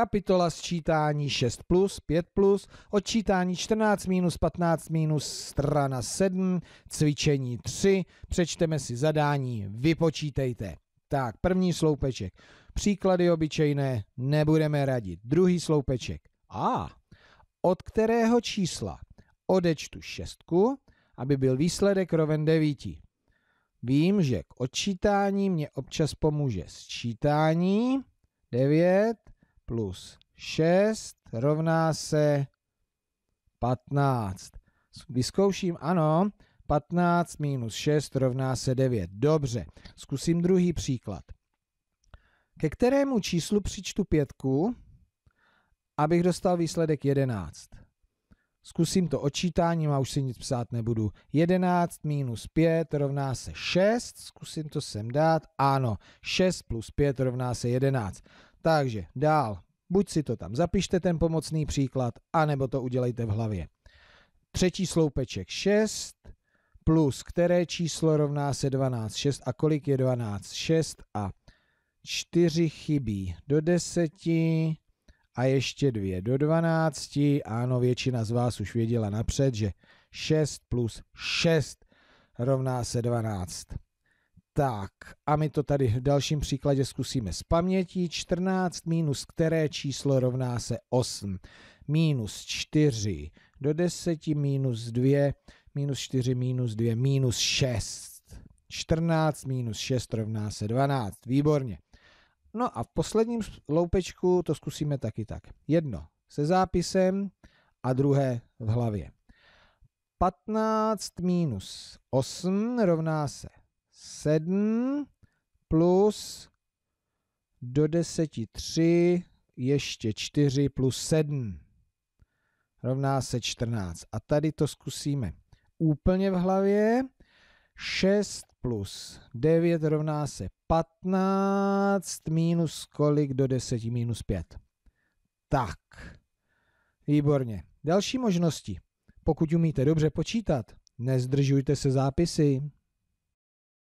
kapitola sčítání 6 plus, 5 plus, odčítání 14 minus, 15 minus, strana 7, cvičení 3, přečteme si zadání, vypočítejte. Tak, první sloupeček. Příklady obyčejné, nebudeme radit. Druhý sloupeček. A, od kterého čísla odečtu šestku, aby byl výsledek roven 9. Vím, že k odčítání mě občas pomůže sčítání 9 plus 6 rovná se 15. Vyzkouším, ano, 15 minus 6 rovná se 9. Dobře, zkusím druhý příklad. Ke kterému číslu přičtu pětku, abych dostal výsledek 11? Zkusím to očítáním a už si nic psát nebudu. 11 minus 5 rovná se 6, zkusím to sem dát, ano, 6 plus 5 rovná se 11. Takže dál, buď si to tam zapište ten pomocný příklad, anebo to udělejte v hlavě. Třetí sloupeček 6 plus které číslo rovná se 12, 6 a kolik je 12, 6 a 4 chybí do 10 a ještě 2 do 12. Ano, většina z vás už věděla napřed, že 6 plus 6 rovná se 12. Tak a my to tady v dalším příkladě zkusíme z paměti. 14 minus které číslo rovná se 8. Minus 4 do 10 minus 2, minus 4 minus 2, minus 6. 14 minus 6 rovná se 12. Výborně. No a v posledním loupečku to zkusíme taky tak. Jedno se zápisem a druhé v hlavě. 15 minus 8 rovná se 7 plus do 10 3 ještě 4 plus 7 rovná se 14. A tady to zkusíme úplně v hlavě. 6 plus 9 rovná se 15 minus kolik do 10 minus 5. Tak, výborně. Další možnosti. Pokud umíte dobře počítat, nezdržujte se zápisy.